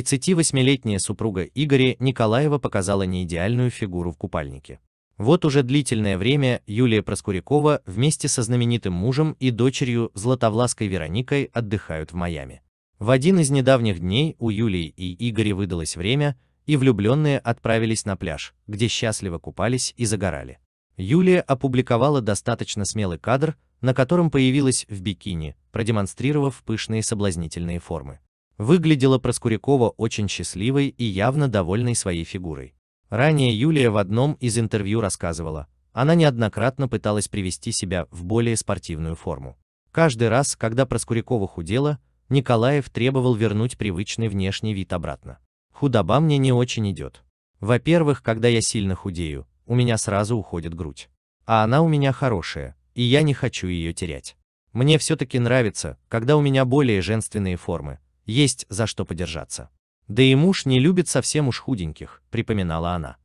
38-летняя супруга Игоря Николаева показала неидеальную фигуру в купальнике. Вот уже длительное время Юлия Проскурякова вместе со знаменитым мужем и дочерью Златовлаской Вероникой отдыхают в Майами. В один из недавних дней у Юлии и Игоря выдалось время, и влюбленные отправились на пляж, где счастливо купались и загорали. Юлия опубликовала достаточно смелый кадр, на котором появилась в бикини, продемонстрировав пышные соблазнительные формы. Выглядела Проскурякова очень счастливой и явно довольной своей фигурой. Ранее Юлия в одном из интервью рассказывала, она неоднократно пыталась привести себя в более спортивную форму. Каждый раз, когда Проскурякова худела, Николаев требовал вернуть привычный внешний вид обратно. Худоба мне не очень идет. Во-первых, когда я сильно худею, у меня сразу уходит грудь. А она у меня хорошая, и я не хочу ее терять. Мне все-таки нравится, когда у меня более женственные формы, есть за что подержаться. Да и муж не любит совсем уж худеньких, припоминала она.